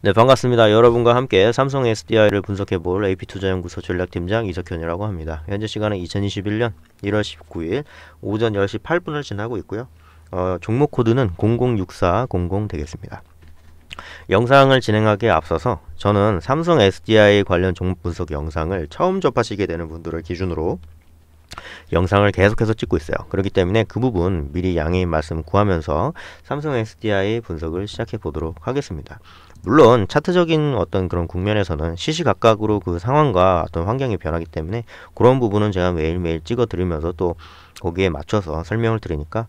네, 반갑습니다. 여러분과 함께 삼성 SDI를 분석해볼 AP투자연구소 전략팀장 이석현이라고 합니다. 현재 시간은 2021년 1월 19일 오전 10시 8분을 지나고 있고요. 어, 종목 코드는 006400 되겠습니다. 영상을 진행하기에 앞서서 저는 삼성 SDI 관련 종목 분석 영상을 처음 접하시게 되는 분들을 기준으로 영상을 계속해서 찍고 있어요. 그렇기 때문에 그 부분 미리 양해 말씀 구하면서 삼성 SDI 분석을 시작해 보도록 하겠습니다. 물론 차트적인 어떤 그런 국면에서는 시시각각으로 그 상황과 어떤 환경이 변하기 때문에 그런 부분은 제가 매일매일 찍어 드리면서 또 거기에 맞춰서 설명을 드리니까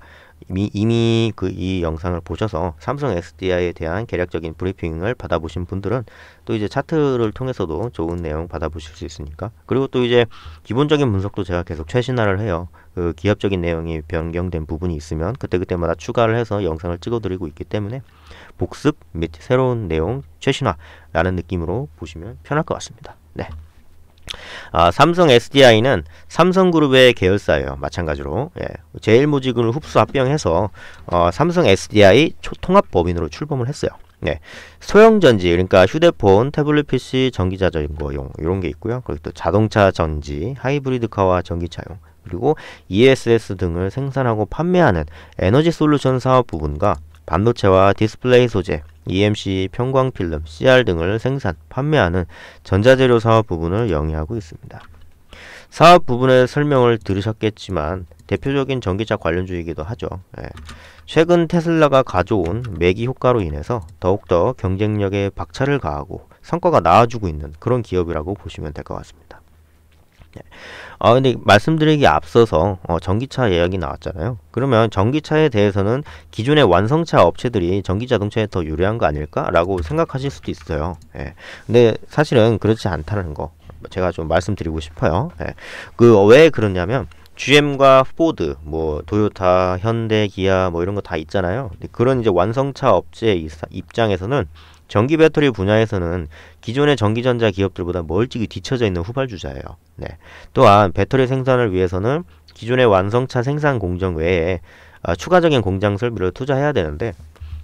이미, 이미 그 이 영상을 보셔서 삼성 SDI에 대한 개략적인 브리핑을 받아보신 분들은 또 이제 차트를 통해서도 좋은 내용 받아보실 수 있으니까 그리고 또 이제 기본적인 분석도 제가 계속 최신화를 해요. 그 기업적인 내용이 변경된 부분이 있으면 그때그때마다 추가를 해서 영상을 찍어드리고 있기 때문에 복습 및 새로운 내용 최신화라는 느낌으로 보시면 편할 것 같습니다. 네. 아, 삼성 SDI는 삼성그룹의 계열사예요. 마찬가지로 예. 제일모직을 흡수 합병해서 어, 삼성 SDI 통합법인으로 출범을 했어요. 네. 소형 전지 그러니까 휴대폰, 태블릿 PC, 전기 자전거용 이런 게 있고요. 그리고 또 자동차 전지, 하이브리드카와 전기차용 그리고 ESS 등을 생산하고 판매하는 에너지 솔루션 사업 부분과 반도체와 디스플레이 소재, EMC, 평광필름 CR 등을 생산, 판매하는 전자재료 사업 부분을 영위하고 있습니다. 사업 부분의 설명을 들으셨겠지만 대표적인 전기차 관련주이기도 하죠. 예. 최근 테슬라가 가져온 매기 효과로 인해서 더욱더 경쟁력에 박차를 가하고 성과가 나아지고 있는 그런 기업이라고 보시면 될 것 같습니다. 네. 아 근데 말씀드리기 앞서서 어, 전기차 예약이 나왔잖아요. 그러면 전기차에 대해서는 기존의 완성차 업체들이 전기 자동차에 더 유리한 거 아닐까라고 생각하실 수도 있어요. 예. 근데 사실은 그렇지 않다는 거 제가 좀 말씀드리고 싶어요. 예. 그왜 그러냐면 GM과 포드, 뭐 도요타, 현대, 기아 뭐 이런 거 다 있잖아요. 그런 이제 완성차 업체 입장에서는 전기 배터리 분야에서는 기존의 전기전자 기업들보다 멀찍이 뒤처져 있는 후발주자예요. 네. 또한 배터리 생산을 위해서는 기존의 완성차 생산 공정 외에 아, 추가적인 공장 설비를 투자해야 되는데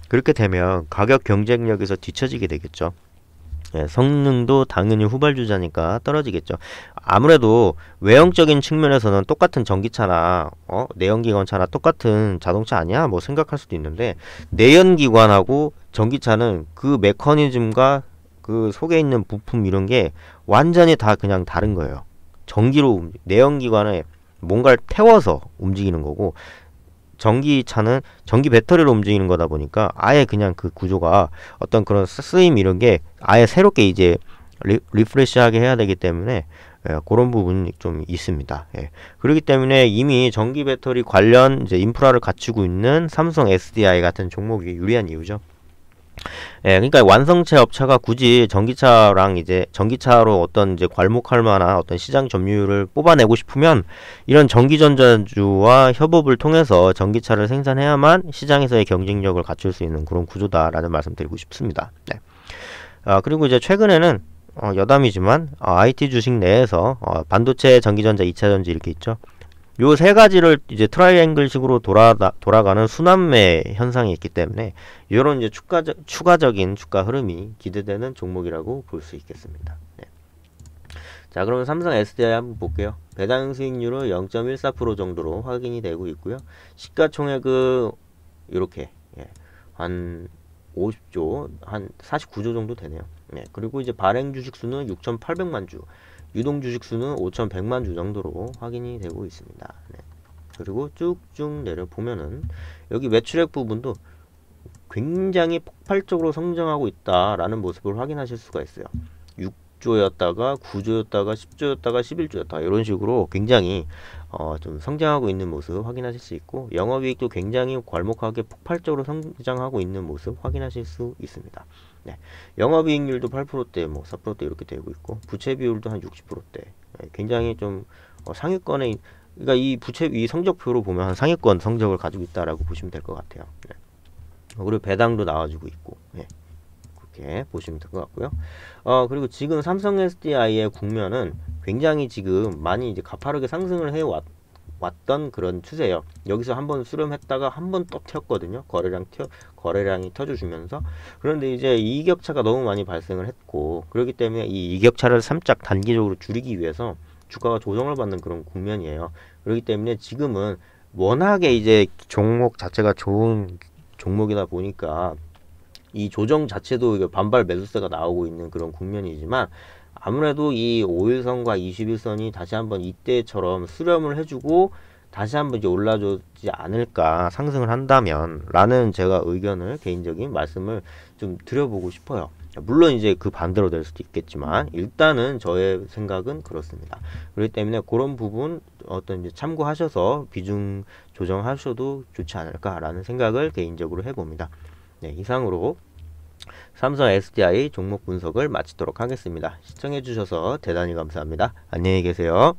그렇게 되면 가격 경쟁력에서 뒤처지게 되겠죠. 예, 성능도 당연히 후발주자니까 떨어지겠죠. 아무래도 외형적인 측면에서는 똑같은 전기차나 어? 내연기관차나 똑같은 자동차 아니야? 뭐 생각할 수도 있는데 내연기관하고 전기차는 그 메커니즘과 그 속에 있는 부품 이런 게 완전히 다 그냥 다른 거예요. 전기로 내연기관에 뭔가를 태워서 움직이는 거고 전기차는 전기 배터리로 움직이는 거다 보니까 아예 그냥 그 구조가 어떤 그런 쓰임 이런 게 아예 새롭게 이제 리, 프레시하게 해야 되기 때문에 예, 그런 부분이 좀 있습니다. 예. 그렇기 때문에 이미 전기 배터리 관련 이제 인프라를 갖추고 있는 삼성 SDI 같은 종목이 유리한 이유죠. 예, 그러니까 완성차 업체가 굳이 전기차랑 이제 전기차로 어떤 이제 괄목할 만한 어떤 시장 점유율을 뽑아내고 싶으면 이런 전기전자주와 협업을 통해서 전기차를 생산해야만 시장에서의 경쟁력을 갖출 수 있는 그런 구조다라는 말씀드리고 싶습니다. 네. 아, 그리고 이제 최근에는 어, 여담이지만 어, 아, IT 주식 내에서 어, 반도체 전기전자 이차전지 이렇게 있죠. 요세 가지를 이제 트라이앵글식으로 돌아 돌아가는 순환매 현상이 있기 때문에 이런 이제 추가적 추가적인 주가 흐름이 기대되는 종목이라고 볼 수 있겠습니다. 네. 자, 그러면 삼성 SDI 한번 볼게요. 배당 수익률은 0.14% 정도로 확인이 되고 있고요. 시가총액은 이렇게 예, 한 50조, 한 49조 정도 되네요. 예, 그리고 이제 발행 주식 수는 6,800만 주. 유동 주식 수는 5,100만 주 정도로 확인이 되고 있습니다. 네. 그리고 쭉쭉 내려 보면은 여기 매출액 부분도 굉장히 폭발적으로 성장하고 있다라는 모습을 확인하실 수가 있어요. 6조였다가 9조였다가 10조였다가 11조였다 이런 식으로 굉장히 어, 좀 성장하고 있는 모습 확인하실 수 있고 영업이익도 굉장히 괄목하게 폭발적으로 성장하고 있는 모습 확인하실 수 있습니다. 네. 영업이익률도 8%대, 뭐 4%대 이렇게 되고 있고 부채 비율도 한 60%대. 네. 굉장히 좀 어, 상위권에 그러니까 이 부채 이 성적표로 보면 상위권 성적을 가지고 있다라고 보시면 될 것 같아요. 네. 그리고 배당도 나와주고 있고. 네. 그렇게 보시면 될 것 같고요. 어 그리고 지금 삼성 SDI의 국면은 굉장히 지금 많이 이제 가파르게 상승을 해왔 왔던 그런 추세예요. 여기서 한 번 수렴했다가 한번또 튀었거든요. 거래량 튀어 거래량이 터져주면서 그런데 이제 이격차가 너무 많이 발생을 했고 그렇기 때문에 이 이격차를 살짝 단기적으로 줄이기 위해서 주가가 조정을 받는 그런 국면이에요. 그렇기 때문에 지금은 워낙에 이제 종목 자체가 좋은 종목이다 보니까 이 조정 자체도 반발 매수세가 나오고 있는 그런 국면이지만 아무래도 이 5일선과 2일선이 다시 한번 이때처럼 수렴을 해주고 다시 한번 이제 올라주지 않을까 상승을 한다면 라는 제가 의견을 개인적인 말씀을 좀 드려보고 싶어요 물론 이제 그 반대로 될 수도 있겠지만 일단은 저의 생각은 그렇습니다 그렇기 때문에 그런 부분 어떤 이제 참고하셔서 비중 조정하셔도 좋지 않을까라는 생각을 개인적으로 해봅니다 네 이상으로 삼성 SDI 종목 분석을 마치도록 하겠습니다. 시청해주셔서 대단히 감사합니다. 안녕히 계세요.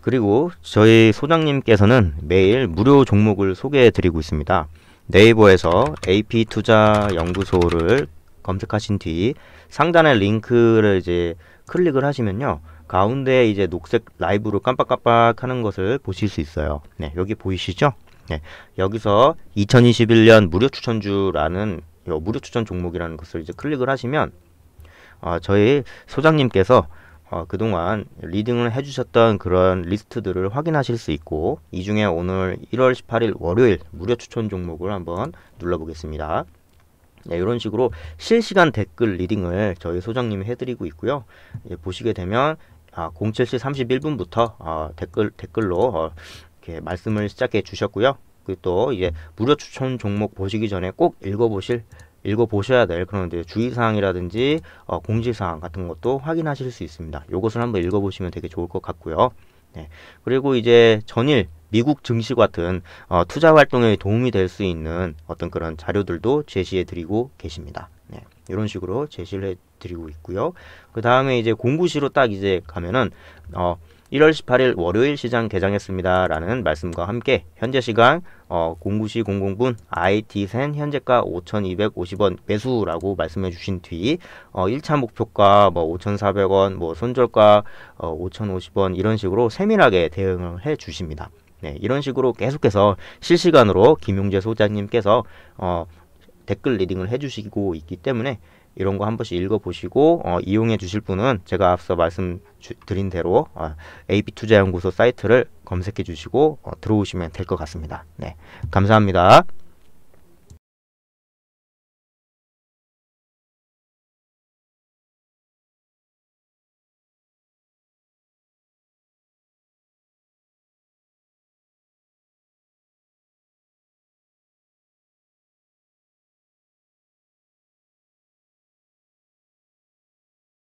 그리고 저희 소장님께서는 매일 무료 종목을 소개해드리고 있습니다. 네이버에서 AP투자연구소를 검색하신 뒤 상단의 링크를 이제 클릭을 하시면요. 가운데 이제 녹색 라이브로 깜빡깜빡 하는 것을 보실 수 있어요. 네, 여기 보이시죠? 네, 여기서 2021년 무료 추천주라는 무료 추천 종목이라는 것을 이제 클릭을 하시면 어, 저희 소장님께서 어, 그동안 리딩을 해주셨던 그런 리스트들을 확인하실 수 있고 이 중에 오늘 1월 18일 월요일 무료 추천 종목을 한번 눌러보겠습니다. 네, 이런 식으로 실시간 댓글 리딩을 저희 소장님이 해드리고 있고요. 예, 보시게 되면 아, 07시 31분부터 어, 댓글 댓글로 어, 이렇게 말씀을 시작해 주셨고요. 그또 이제 무료 추천 종목 보시기 전에 꼭 읽어보실 읽어보셔야 될 그런 이 주의사항이라든지 어, 공지사항 같은 것도 확인하실 수 있습니다. 요것을 한번 읽어보시면 되게 좋을 것 같고요. 네. 그리고 이제 전일 미국 증시 같은 어, 투자 활동에 도움이 될 수 있는 어떤 그런 자료들도 제시해 드리고 계십니다. 네. 이런 식으로 제시를 해 드리고 있고요. 그 다음에 이제 공구시로 딱 이제 가면은 어, 1월 18일 월요일 시장 개장했습니다. 라는 말씀과 함께 현재 시간 어, 09시 00분 IT센 현재가 5,250원 매수라고 말씀해 주신 뒤 어, 1차 목표가 뭐 5,400원, 뭐 손절가 어, 5,050원 이런 식으로 세밀하게 대응을 해 주십니다. 네, 이런 식으로 계속해서 실시간으로 김용재 소장님께서 어, 댓글 리딩을 해주시고 있기 때문에 이런 거 한 번씩 읽어보시고 어, 이용해 주실 분은 제가 앞서 말씀드린 대로 어, AB투자연구소 사이트를 검색해 주시고 어, 들어오시면 될 것 같습니다. 네, 감사합니다.